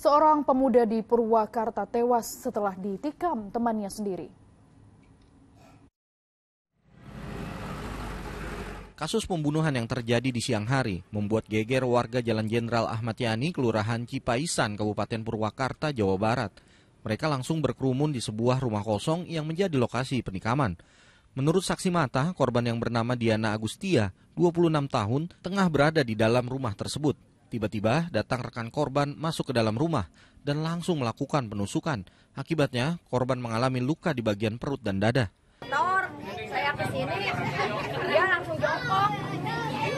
Seorang pemuda di Purwakarta tewas setelah ditikam temannya sendiri. Kasus pembunuhan yang terjadi di siang hari membuat geger warga Jalan Jenderal Ahmad Yani, Kelurahan Cipaisan, Kabupaten Purwakarta, Jawa Barat. Mereka langsung berkerumun di sebuah rumah kosong yang menjadi lokasi penikaman. Menurut saksi mata, korban yang bernama Diana Agustia, 26 tahun, tengah berada di dalam rumah tersebut. Tiba-tiba datang rekan korban masuk ke dalam rumah dan langsung melakukan penusukan. Akibatnya korban mengalami luka di bagian perut dan dada. Tor, saya ke sini, dia langsung jongkok,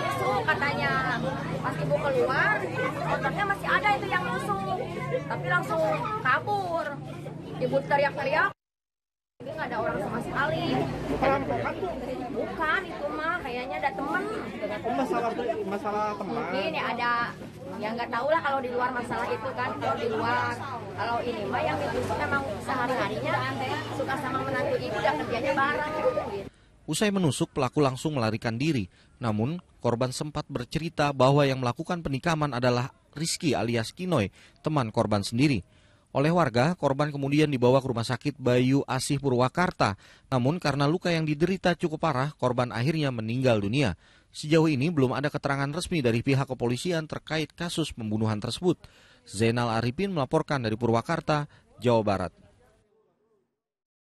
nusuk katanya. Pas ibu keluar, otaknya masih ada itu yang nusuk, tapi langsung kabur. Ibu teriak-teriak, ini nggak ada orang sama sekali. Bukan itu mah, kayaknya ada teman oh, masalah masalah teman ya ada yang nggak tahu lah kalau di luar masalah itu kan kalau di luar kalau ini mah yang itu memang sehari harinya suka sama menantu ibu dan kerjanya bareng gitu. Usai menusuk, pelaku langsung melarikan diri. Namun, korban sempat bercerita bahwa yang melakukan penikaman adalah Rizky alias Kinoy, teman korban sendiri. Oleh warga, korban kemudian dibawa ke rumah sakit Bayu Asih Purwakarta. Namun karena luka yang diderita cukup parah, korban akhirnya meninggal dunia. Sejauh ini belum ada keterangan resmi dari pihak kepolisian terkait kasus pembunuhan tersebut. Zainal Arifin melaporkan dari Purwakarta, Jawa Barat.